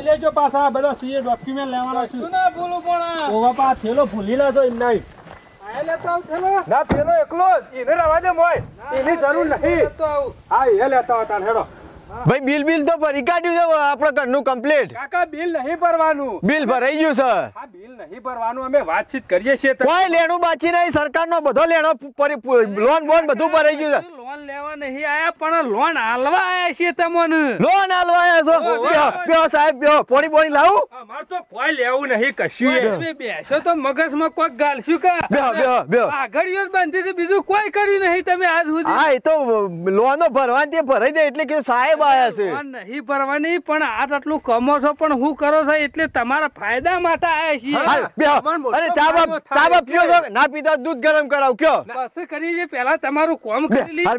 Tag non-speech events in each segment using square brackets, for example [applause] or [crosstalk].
કરી લેજો પાછા આ બધા સીએ ડોક્યુમેન્ટ લેવાના છે ના ભૂલું પણ ઓવા પા થેલો ભૂલી લેજો એમ નહીં થેલો ના પેલો એકલો જ એને રવા દે મોય એની જરૂર નહીં હા એ લેતા હતા હેડો ભાઈ બિલ બિલ તો ભરી કાઢ્યું છે આપણે ઘરનું કમ્પ્લીટ કાકા બિલ નહીં ભરવાનું બિલ ભરાઈ ગયું છે આ બિલ નહીં ભરવાનું અમે વાતચીત કરીએ છીએ કોઈ લેણું બાકી નહીં સરકારનો બધો લેણો લોન બોન બધું ભરાઈ ગયું છે લોન લેવા નહીં આયા પણ લોન આલવા આયા છે તમને લોન આલવા આયા છો બ્યો સાહેબ બ્યો પોણી બોણી લાવું અમાર તો કોઈ લેવું નહીં કશું બેસો તો મગજમાં કોક ગાલશું કા બ્યો બ્યો બ્યો આગળિયો બાંધી છે બીજું કોઈ કર્યું નહીં તમે આજ સુધી હા એ તો લોનો ભરવાની તે ભરાઈ દે એટલે કે સાહેબ આયા છે લોન નહીં ભરવાની પણ આજ આટલું કમો છો પણ હું કરો છો એટલે તમારા ફાયદા માટે આયા છીએ અરે ચા બાપ ચા બાપ પીઓ ના પીતા દૂધ ગરમ કરાવ કયો બસ કરી જે પહેલા તમારું કોમ કરી લી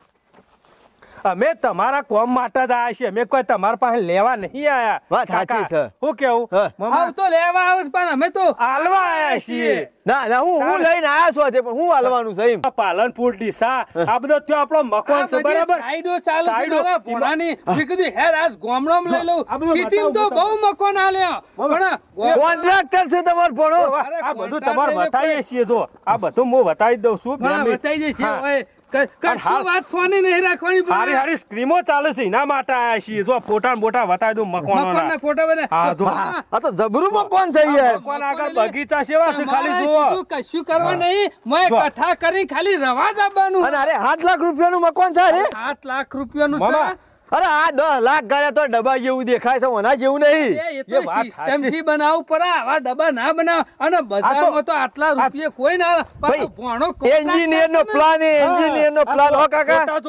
અમે તમારા કોમ માટે જ આયા છીએ અમે કોઈ તમારા પાસે લેવા નહીં આયા વાત સાચી છે હું કેવું આવ તો લેવા આવું પણ અમે તો હાલવા આયા છીએ ના ના હું હું લઈને આયા છું પણ હું હાલવાનું છે પાલનપુર ડીસા આ બધો તો આપણો મકવાન છે બરાબર સાઈડો ચાલુ છે મારા પોરાની હેર આજ ગોમડોમ લઈ લઉં સિટીમ તો બહુ મકોન આલ્યો પણ કોન્ટ્રાક્ટર છે તમાર ભણો આ બધું તમાર બતાવીએ છીએ જો આ બધું હું બતાવી દઉં છું બતાવી દે છે કશું વાત સોની નહીં રાખવાની હારી હારી સ્ક્રીમો ફોટા મકવાન બને હા જો આ છે બગીચા સેવા છે ખાલી કરવા નહીં મેં કથા કરી ખાલી રવા આપવાનું અરે 7 લાખ રૂપિયાનું મકવાન છે અરે લાખ રૂપિયાનું છે અરે આ દસ લાખ ગાળ્યા તો ડબ્બા જેવું દેખાય છે ઓના જેવું નહીં બનાવ પર આવા ડબ્બા ના બનાવ અને બજારમાં તો આટલા રૂપિયા કોઈ ના ભણો એન્જિનિયર નો પ્લાન એન્જિનિયર નો પ્લાન હો કાકા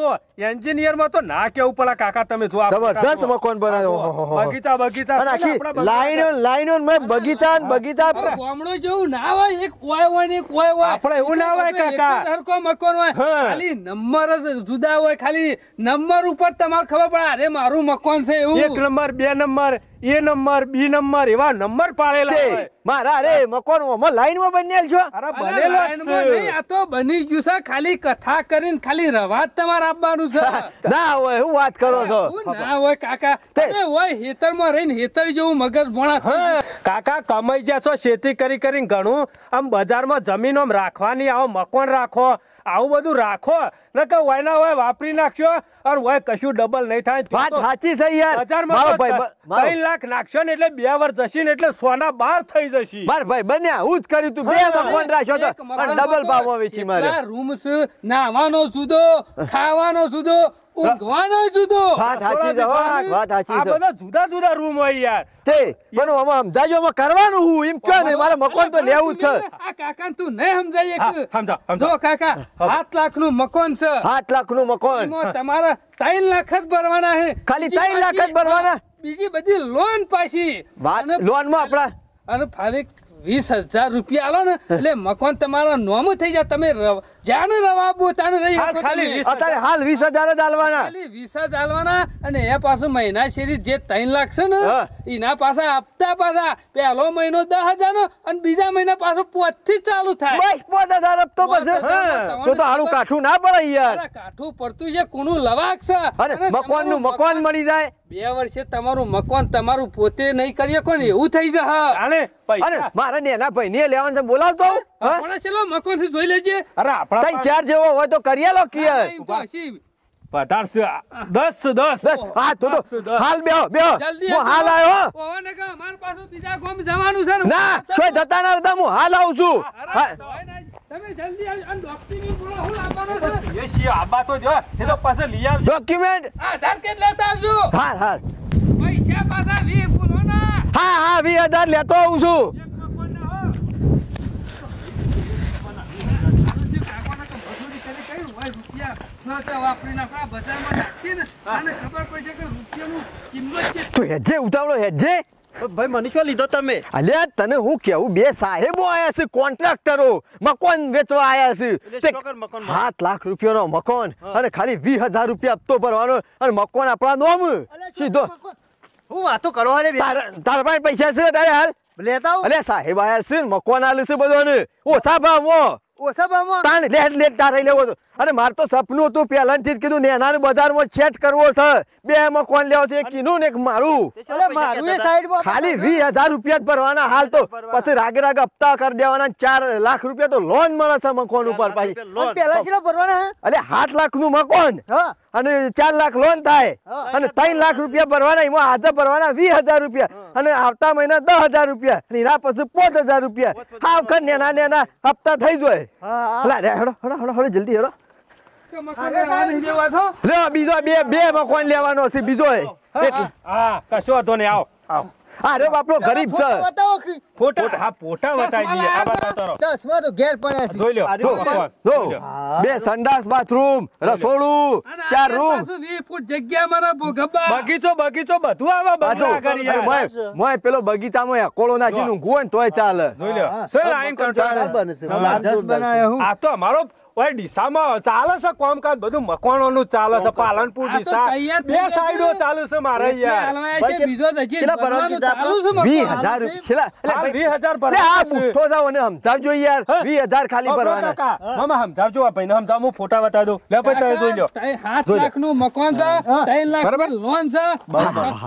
એન્જિનિયર માં તો ના કેવું પડે કાકા તમે જો જબરજસ્ત મકાન બનાવ્યો બગીચા બગીચા અને લાઈનો લાઈનો મેં બગીચા બગીચા ગામડો જેવું ના હોય એક ઓય હોય ને એક હોય આપણે એવું ના હોય કાકા સરકો મકાન હોય ખાલી નંબર જ જુદા હોય ખાલી નંબર ઉપર તમાર ખબર પણ ખાલી કથા કરીને ખાલી રવાજ તમારે આપવાનું છે ના હોય હું વાત કરો છો ના હોય કાકા તમે હોય હેતરમાં રહીને હેતર જેવું મગજ ભણા કાકા કમાઈ જશો ખેતી કરી કરીને ઘણું આમ બજારમાં જમીન આમ રાખવાની આવો મકાન રાખો આવું બધુન રાખો ન કે વાયના વાપરી નાખશો અર હોય કશું ડબલ નહીં થાય વાત સાચી છે યાર હજાર ત્રણ લાખ નાખશો ને એટલે બે વર જશે ને એટલે સોના બાર થઈ જશે બાર ભાઈ બન્યા હું જ કર્યું તું બે મકાન રાખ્યો તો પણ ડબલ ભાવ આવે છે મારે રૂમ નાવાનો જુદો ખાવાનો જુદો ને મારે કાકા 7 લાખ નું મકાન છે 7 લાખ નું મકાન તમારા 3 લાખ જ ભરવાના છે ખાલી 3 લાખ જ ભરવાના બીજી બધી લોન પાછી લોન માં આપડા અને ફરી વીસ હજાર રૂપિયા આલો ને [laughs] એટલે મકાન તમારા નોમ થઈ જાય તમે જ્યાં રવા ત્યાં રહી અત્યારે હાલ વીસ હજાર જ આલવાના વીસ જ આલવાના અને એ પાછું મહિના શેરી જે ત્રણ લાખ છે ને એના પાછા આપતા પાછા પહેલો મહિનો દસ હજાર નો અને બીજા મહિના પાછું પોત થી ચાલુ થાય બસ હજાર આપતો કાઠું ના પડે કાઠું પડતું છે કોનું લવાક છે મકવાન નું મકાન મળી જાય બે વર્ષે તમારું મકાન તમારું પોતે નહીં કરી શકો ને એવું થઈ જાય આને અરે મારા નેના ભાઈ ને લેવાનું છે બોલાવતો આપણે ચલો મકાન થી જોઈ લેજે અરે આપણા તઈ ચાર જેવો હોય તો કરી લો કે પધારશે દસ દસ દસ હા તો તો હાલ બેહો બેહો હું હાલ આવ્યો પવન કે અમાર પાછું બીજા ગામ જવાનું છે ને ના સોય જતા ના હું હાલ આવું છું તમે જલ્દી આવો અને ડોક્યુમેન્ટ બોલો હું જો એ તો પાસે લઈ આવજો ડોક્યુમેન્ટ આધાર કાર્ડ લેતા આવજો હાર હાર પૈસા પાછા વી બોલો ના હા હા વી આધાર લેતો આવું છું તો હેજે ઉતાવળો હેજે ભાઈ મને લીધો તમે અલે તને હું કેવું બે સાહેબો આયા છે કોન્ટ્રાક્ટરો મકાન વેચવા આયા છે સાત લાખ રૂપિયાનો મકાન અને ખાલી વીસ હજાર રૂપિયા હપ્તો ભરવાનો અને મકાન આપણા નોમ સીધો હું વાતો કરો હાલે તારા પાસે પૈસા છે તારે હાલ લેતા અલે સાહેબ આયા છે મકાન આલે છે બધોને ઓછા ભાવ ઓછા ભાવ તાણ લે લે તારે લેવો અરે મારે તો સપનું હતું પહેલાથી જ કીધું નેનાને બજારમાં સેટ કરવો છે બે એમાં કોણ લેવો છે કીધું ને મારું મારું ખાલી વીસ હજાર રૂપિયા જ ભરવાના હાલ તો પછી રાગે રાગ હપ્તા કરી દેવાના ચાર લાખ રૂપિયા તો લોન મળે છે મકોન ઉપર પાછી પેલા સાત લાખ નું મકોન અને ચાર લાખ લોન થાય અને ત્રણ લાખ રૂપિયા ભરવાના એમાં આજે ભરવાના વીસ હજાર રૂપિયા અને આવતા મહિના દસ હજાર રૂપિયા એના પછી પાંચ હજાર રૂપિયા હા વખત નેના નેના હપ્તા થઈ જાય હળો હળો હળો જલ્દી હેડો બે સંડાસ બાથરૂમ રસોડું ચાર રૂમ બગીચો બગીચો બધું આવા પેલો બગીચામાં કોળો નાખીને ઊંઘો ને તોય ચાલે આ તો અમારો ઓય ડીસામાં ચાલે છે કામકાજ બધું મકવાણોનું ચાલે છે પાલનપુર ડીસા બે સાઈડો ચાલુ છે મારે યાર આ મુઠ્ઠો જાવ અને સમજાવજો યાર 20000 ખાલી ભરવાના મામા સમજાવજો ફોટા બતા લે ભાઈ જોઈ લો 7 નું મકવાન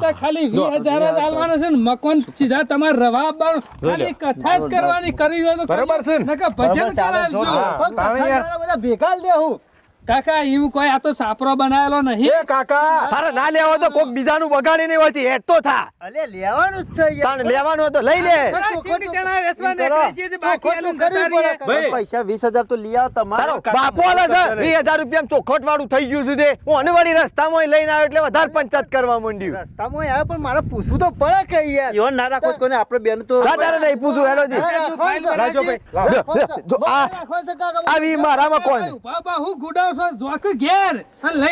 છે ખાલી 20000 જ આલવાનો છે મકવાન સીધા તમાર રવા આપવાનો ખાલી કથા કરવાની કરી હોય બધા ભેગા જ હું કાકા એમ કોઈ આ તો સાપરો બનાવેલો નહીં એ કાકા અરે ના લેવો તો કોક બીજાનું બગાડી નહીં હોતી હેડ તો થા અલે લેવાનું જ છે યાર લેવાનું તો લઈ લે ખોટી ચણા વેચવા નીકળી છે બાકી આલું ભાઈ પૈસા 20000 તો લઈ આવ તમારો બાપો આલે છે 20000 રૂપિયા ચોખટ વાળું થઈ ગયું છે તે હું અનવારી રસ્તામાં લઈને આવ્યો એટલે વધારે પંચાયત કરવા માંડ્યું રસ્તામાં આવ્યો પણ મારે પૂછવું તો પડે કે યાર યો ના રાખો કોને આપણે બેન તો ના તારે નહીં પૂછું હેલોજી રાજો ભાઈ આ વી મારામાં કોણ બાબા હું ગુડાવ આવું છું લે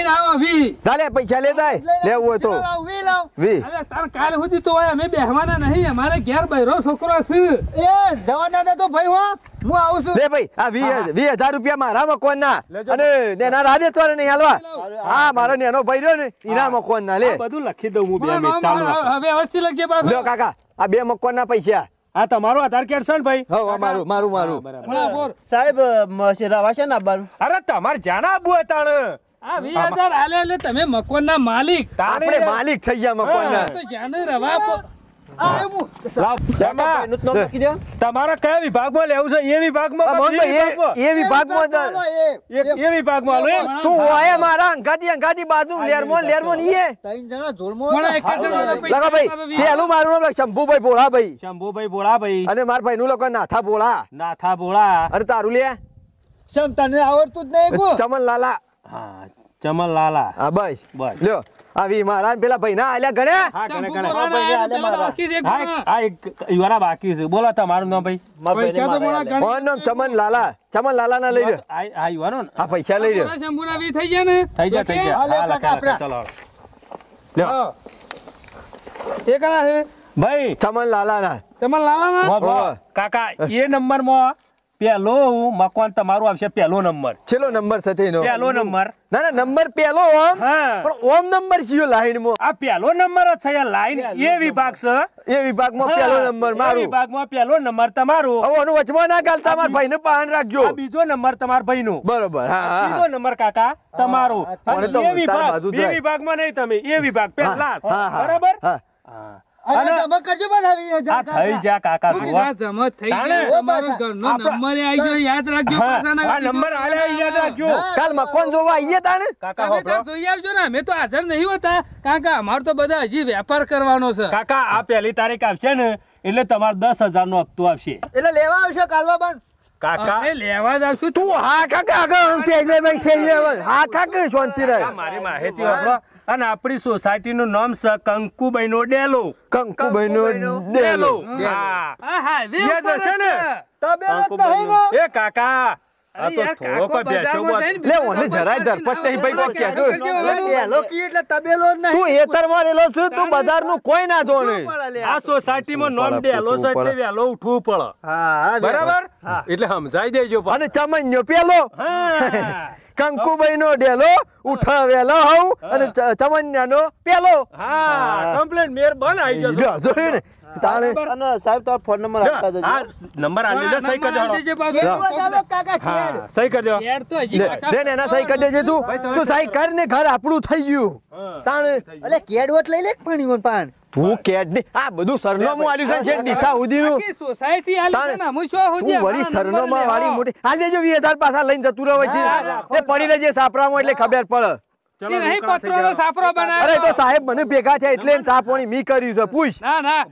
ભાઈ રૂપિયા મારા મકોન ના અને નેના રાધે હાલવા હા મારો નેનો ભાઈ રહ્યો ને ઈના મકોન ના લે બધું લખી દઉં બે મિનિટ ચાલો હવે અવસ્થિત લખજે પાછો લ્યો કાકા આ બે મકોન ના પૈસા આ તમારો આધાર કાર્ડ છે ને ભાઈ હા મારું મારું મારું સાહેબ શેરાવા છે ના આબાનું અરે તમારે જ્યાં આબુ હતા આ વીસ હજાર હાલે એટલે તમે ના માલિક આપણે માલિક થઈ ગયા મકવાનના તો જ્યાં રવા તમારા કયા વિભાગમાં લેવું છે એ વિભાગમાં એ વિભાગમાં એ વિભાગમાં તું હોય મારા અંગાતી અંગાતી બાજુ લેરમો લેરમો નહીં અને મારા ભાઈ નું લોકો નાથા ભોળા નાથા ભોળા અરે તારું ચમન લાલા ચમનલાલા હા બસ બસ લ્યો આવી મારા પેલા ભાઈ ના આલ્યા ગણે હા ગણે ગણે હા ભાઈ આલે મારા હા એક યુવારા બાકી છે બોલો તમારું નામ ભાઈ પૈસા તો ગણે કોણ નામ ચમન લાલા ચમન લાલા ના લઈ લે આ આ યુવાનો આ પૈસા લઈ લે શંભુના વી થઈ ગયા ને થઈ ગયા થઈ ગયા હા લખા ચલો લ્યો એ કણા છે ભાઈ ચમન લાલા ના ચમન લાલા ના કાકા એ નંબર માં પહેલો મકાન તમારું આવશે પહેલો નંબર છેલ્લો નંબર સાથે પહેલો નંબર ના ના નંબર પહેલો ઓમ પણ ઓમ નંબર છે લાઈન માં આ પહેલો નંબર જ છે લાઈન એ વિભાગ છે એ વિભાગ માં પહેલો નંબર મારું વિભાગ માં પહેલો નંબર તમારો હવે આનું વચમાં ના ગાલ તમાર ભાઈ ને પાન રાખજો આ બીજો નંબર તમાર ભાઈ નો બરોબર હા હા બીજો નંબર કાકા તમારો એ વિભાગ એ વિભાગ માં નહીં તમે એ વિભાગ પહેલા બરોબર હા અને તમે કરજો બસ આવી જા થઈ જા કાકા તું આ જમ થઈ ગયો ઘરનો નંબર આવી ગયો યાદ રાખજો પાછાના આ નંબર આલે યાદ રાખજો કાલ મકોન જોવા આઈએ તાને કાકા હો તો જોઈ આવજો ને અમે તો હાજર નહીં હોતા કાકા અમાર તો બધા હજી વેપાર કરવાનો છે કાકા આ પહેલી તારીખ આવશે ને એટલે તમાર 10000 નો હપ્તો આવશે એટલે લેવા આવશે કાલવા પણ કાકા એ લેવા જાવશું તું હા કાકા આગળ પેજે ભાઈ ખેઈ હા કાકા શાંતિ રહે મારી માહિતી આપણો અને આપણી સોસાયટીનું નામ છે કંકુબાઈનો ડેલો કંકુબાઈનો ડેલો હા હા એ કાકા એટલે તબેલો જ નહીં અને ચમન્યો પેલો [laughs] કંકુબાઈ નો ડેલો ઉઠાવેલો હોઉં અને ચમન્યા નો પેલો હા કમ્પ્લેન મેર બન આવી જશે જોયું ને તાણે અને સાહેબ તાર ફોન નંબર આપતા જજો હા નંબર આલી દે સહી કરજો હાલો કાકા ખેડ સહી કરજો ખેડ તો હજી કાકા દે ને એના સહી કરી દેજે તું તું સહી કર ને ઘર આપણું થઈ ગયું તાણે એટલે કેડવટ લઈ લે પાણી ઓન પાણ તું કેડ ને આ બધું સરનામું આલ્યું છે જે દિશા સુધીનું સોસાયટી આલી ને હું શું સુધી તું વળી સરનામા વાળી મોટી હાલ દેજો 20000 પાછા લઈને જતું રહે છે એ પડી રહેજે સાપરામાં એટલે ખબર પડે અરે તો સાહેબ મને ભેગા થયા એટલે ચા પાણી મી કર્યું છે પૂછ ના ના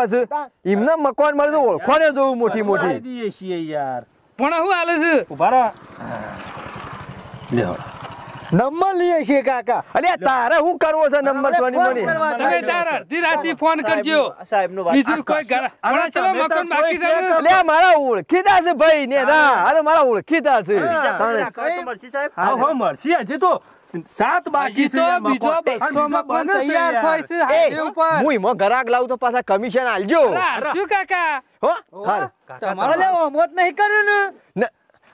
પછી મળે તો ઓળખોને જોવું મોટી મોટી ઉભા લે નંબર લઈએ છીએ કાકા અરે તારે શું કરવો છે નંબર સોની મની તમે તારે અડધી રાતે ફોન કરજો સાહેબ નું બીજું કોઈ ઘરે ચલો મકાન બાકી જાય લે મારા ઓળખીતા છે ભાઈ ને ના અરે મારા ઓળખીતા છે મરસી સાહેબ હા હો મરસી હજી તો સાત બાકી છે બીજો 200 પાછા કમિશન આલજો શું કાકા હો તમારે નહીં કર્યું ને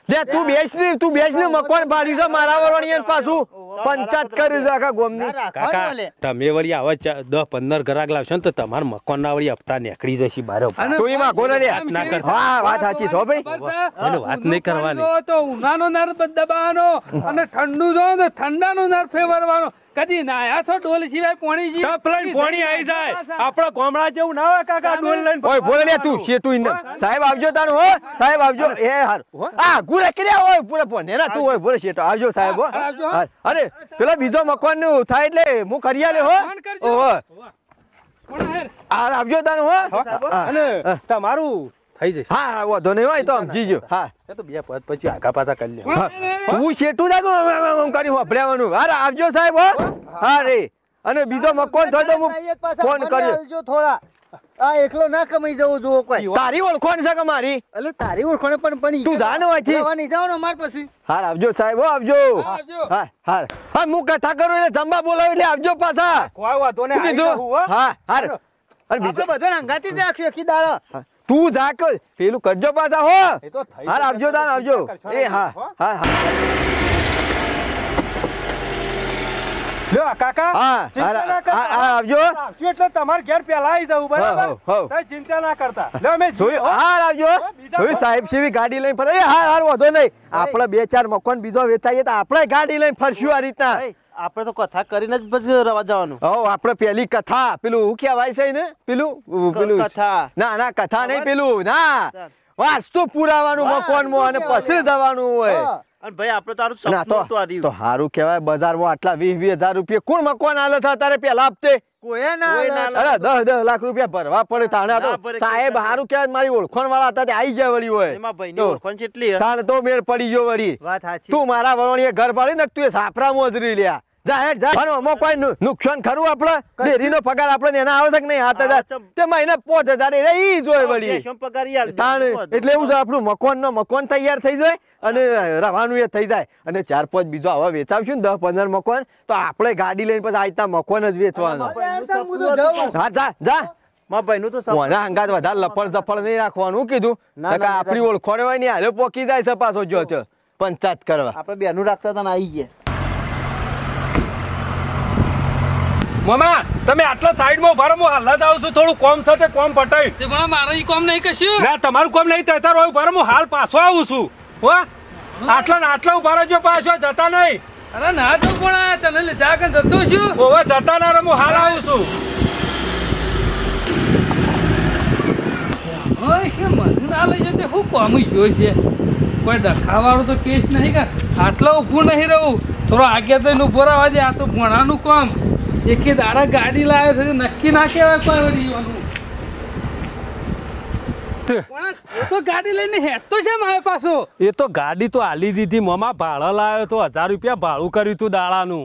લે તું બેસ તું બેસ મકવાન પાડ્યું છે મારા વરોણી પાછું પંચાયત કરી છે આખા ગોમની કાકા તમે વળી આવા 10 15 ગ્રાહક લાવશો ને તો તમાર મકવાન ના વળી હપ્તા નીકળી જશે બાર તું એમાં ગોને રે હાથ ના કર હા વાત સાચી છો ભાઈ મને વાત નહીં કરવાની તો ઉનાનો નર દબાવાનો અને ઠંડુ જો તો ઠંડાનો નર ફેરવાનો કદી નાયા છો ડોલ સિવાય પોણી જી ટપ પોણી આવી જાય આપણો કોમળા જેવું ના હોય કાકા ડોલ લઈને ઓય બોલે તું શેટુ ઇન સાહેબ આવજો તાણ હો સાહેબ આવજો એ હાર આ ગુરે કર્યા હોય પૂરે પોને ના તું હોય બોલે તો આવજો સાહેબ હો અરે પેલા બીજો મકવાન નું થાય એટલે હું કરી લે હો ઓહો આવજો તાણ હો અને તમારું થઈ જશે હા વાંધો નહીં હોય તો સમજી ગયો હા એ તો બે પદ પછી આગા પાછા કરી લે તું શેઠું જાગો કરી હોભળ્યાવાનું હા આવજો સાહેબ હા રે અને બીજો મકોન થયો તો હું ફોન કરજો થોડા આ એકલો ના કમાઈ જવું જોવો કોઈ તારી ઓળખાણ છે કે મારી એટલે તારી ઓળખાણ પણ પણ તું જાનો આથી જવાની જાવ ને માર પછી હાર આવજો સાહેબ આવજો હા હાર હા મુ કથા કરું એટલે જમવા બોલાવ એટલે આવજો પાછા કોઈ વાતો ને હા હાર અરે બીજો બધો રંગાતી જ રાખ્યો કી દાડા તું જાક પેલું કરજો પાછા હો હાલ આવજો દાન આવજો એ હા હા હા લો કાકા હા આવજો આવજો એટલે તમાર ઘેર પેલા આવી જવું બરાબર ચિંતા ના કરતા લો મે આવજો જોઈ સાહેબ સીવી ગાડી લઈને ફરે હાલ હાલ નહીં આપણે બે ચાર મકોન બીજો વેચાઈએ તો આપણે ગાડી લઈને ફરશું આ રીતના આપણે તો કથા કરીને જ પછી રવા જવાનું હો આપણે પેલી કથા પેલું હું કહેવાય છે ને પેલું પેલું કથા ના ના કથા નહીં પેલું ના વાસ્તુ પુરાવાનું મકવાન મો અને પછી જવાનું હોય અને ભાઈ આપણે તારું સપનું તો આર્યું તો હારું કહેવાય બજારમાં આટલા 20 20000 રૂપિયા કોણ મકવાન આલે થા તારે પેલા હપ્તે કોઈ ના અરે 10 10 લાખ રૂપિયા ભરવા પડે તાણે તો સાહેબ હારું કહેવાય મારી ઓળખણ વાળા હતા તે આવી ગયા વળી હોય એમાં ભાઈની ઓળખણ કેટલી તાણે તો મેળ પડી ગયો વળી વાત સાચી તું મારા વળણીએ ઘર પાડી ને તું સાપરા મોજરી લ્યા જાહેર જા પણ ઓમાં કોઈ નુકસાન ખરું આપણે ડેરીનો પગાર આપણે ચાર પાંચ બીજો આવા વેચાવશું દસ પંદર મકાન તો આપણે ગાડી લઈને પછી આ રીતના મકાન જ વેચવાનો હા જા જા આપણી ઓળખોડ હોય ને હારે પોકી જાય છે પાછો જો પંચાયત કરવા આપડે બેનું રાખતા હતા આવી ગયા મમા તમે આટલા સાઈડમાં ઉભા રહો હું જ આવું છું થોડું કોમ સાથે કોમ પટાઈ તે પણ મારે કોમ નહીં કશું ના તમારું કોમ નહીં તહેતા રહ્યું ઉભા હું હાલ પાછો આવું છું હો આટલા ને આટલા ઉભા રહેજો પાછો જતા નહીં અરે ના તો પણ તને લીધા કે જતો છું ઓવે જતા ના હું હાલ આવું છું મને ના લઈ જતે શું કોમ ગયો છે કોઈ ડખાવાળું તો કેસ નહીં કે આટલા ઉભું નહીં રહું થોડો આગળ તો ઊભો રહેવા દે આ તો ભણાનું કામ એકે દાડા ગાડી લાવ્યો છે નક્કી ના કહેવાય કોઈ તો ગાડી લઈને હેઠતો છે મારે પાછો એ તો ગાડી તો આલી દીધી મમા ભાડા લાવ્યો તો હજાર રૂપિયા ભાડું કર્યું તું દાડાનું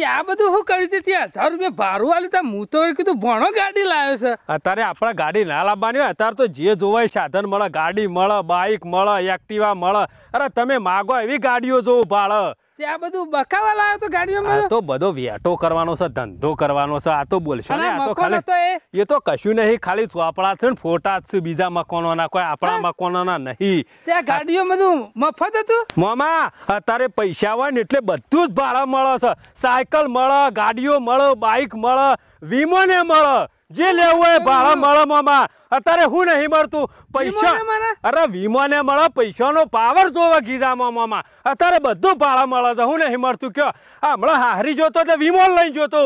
ત્યાં બધું શું કર્યું હતું હજાર રૂપિયા ભાડું આલી ત્યાં હું તો કીધું ભણો ગાડી લાવ્યો છે અત્યારે આપણે ગાડી ના લાવવાની હોય અત્યારે તો જે જોવાય સાધન મળે ગાડી મળે બાઈક મળે એક્ટિવા મળે અરે તમે માગો એવી ગાડીઓ જોવું ભાડે તે બધું બકાવા લાવ્યો તો ગાડીઓમાં તો બધો વેટો કરવાનો છે ધંધો કરવાનો છે આ તો બોલશો ને આ તો ખાલી એ તો કશું નહીં ખાલી ચોપડા છે ને ફોટા છે બીજા મકાનોના કોઈ આપણા મકાનોના નહીં તે ગાડીઓ બધું મફત હતું મામા અત્યારે પૈસા હોય ને એટલે બધું જ ભાડા મળે છે સાયકલ મળે ગાડીઓ મળે બાઈક મળે વીમો ને મળે જે લેવું હોય ભાડા મળે મામા અત્યારે હું નહીં મળતું પૈસા અરે વીમો ને મળે પૈસાનો પાવર જોવા ગીધા મામા અત્યારે બધું ભાડા મળે છે હું નહીં મળતું કયો હમણાં હારી જોતો તો વીમો લઈને જોતો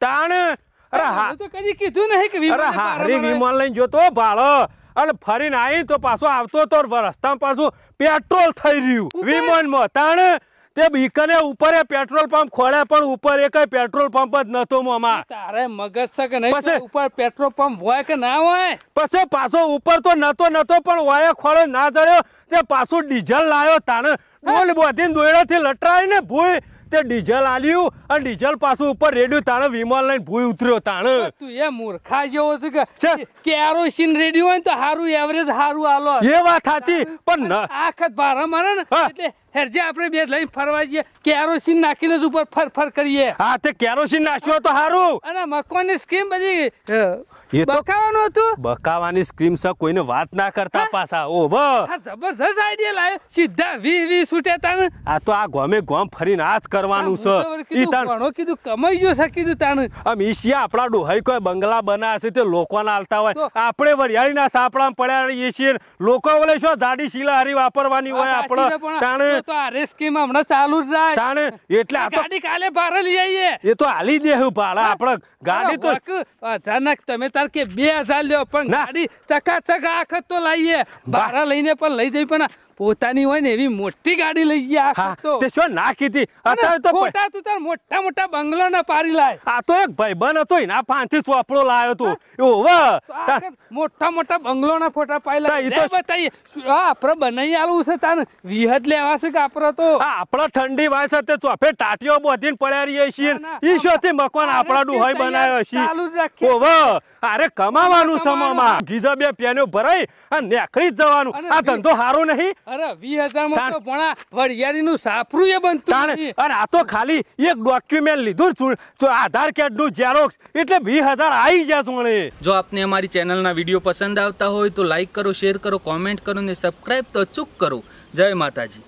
તાણ અરે હા તો કદી કીધું નહીં કે અરે હારી વીમો લઈને જોતો ભાડો અને ફરીને આવી તો પાછો આવતો તો રસ્તા પાછું પેટ્રોલ થઈ રહ્યું વીમોનમાં તાણે તે બીકને ઉપર પેટ્રોલ પંપ ખોળે પણ ઉપર એક પેટ્રોલ પંપ જ નતો મોમાં તારે મગજ છે કે નહીં પછી ઉપર પેટ્રોલ પંપ હોય કે ના હોય પછી પાછો ઉપર તો નતો નતો પણ વાયા ખોળે ના ચડ્યો તે પાછું ડીઝલ લાવ્યો તાને બોલ થી લટરાય ને ભૂઈ તે ડીઝલ આલ્યું અને ડીઝલ પાછું ઉપર રેડિયો તાણે વિમાન લઈને ભૂઈ ઉતર્યો તાણે તું એ મૂર્ખા જેવો છે કે કેરોસીન રેડિયો હોય ને તો સારું એવરેજ સારું આલો એ વાત સાચી પણ આખત ભારા મારે ને એટલે હેરજે આપણે બે લઈને ફરવા જઈએ કેરોસીન નાખીને જ ઉપર ફર ફર કરીએ હા તે કેરોસીન નાખ્યો તો સારું અને મકોની સ્કીમ બધી એ ડોહાઈ કોઈ બંગલા બનાવે તે લોકોના હાલતા હોય આપણે વરિયાળીના સાપડા પડ્યા રહીએ છીએ લોકો વળે શું જાડી શીલા હારી વાપરવાની હોય આપણે તાણે તો સ્કીમ હમણાં ચાલુ જ રહે તાણે એટલે કાલે ભારે લઈ આવીએ એ તો હાલી દે હું ભાડા આપણે ગાડી તો અચાનક તમે તાર કે બે હજાર લ્યો પણ ગાડી ચકા ચકા આખત તો લાવીએ બારા લઈને પણ લઈ જઈ પણ પોતાની હોય ને એવી મોટી ગાડી લઈ ગયા તે શું ના કીધી અત્યારે તો મોટા તું તાર મોટા મોટા બંગલો ના પારી લાય આ તો એક ભાઈબંધ હતો એના પાંથી ચોપડો લાયો તો ઓવ મોટા મોટા બંગલો ના ફોટા પાયલા એ તો બતાઈ હા બનાવી આલવું છે તાન વિહત લેવા છે કે આપણો તો આપણો ઠંડી વાય છે તે ચોફે ટાટીઓ બોધીને પડ્યા રહીએ છીએ ઈ થી મકવાન આપણા ડુહાઈ બનાવ્યો છીએ ઓવ અરે કમાવાનું સમમાં ગીજા બે પેનો ભરાઈ અને નેકળી જવાનું આ ધંધો સારો નહીં અરે વી હજારમાં તો ભણા વરિયાળીનું સાફરું એ બનતું અરે આ તો ખાલી એક ડોક્યુમેન્ટ લીધું છું તો આધાર કાર્ડનું ઝેરોક્સ એટલે વી હજાર આવી જાય મને જો આપને અમારી ચેનલના વિડીયો પસંદ આવતા હોય તો લાઈક કરો શેર કરો કોમેન્ટ કરો ને સબસ્ક્રાઇબ તો ચૂક કરો જય માતાજી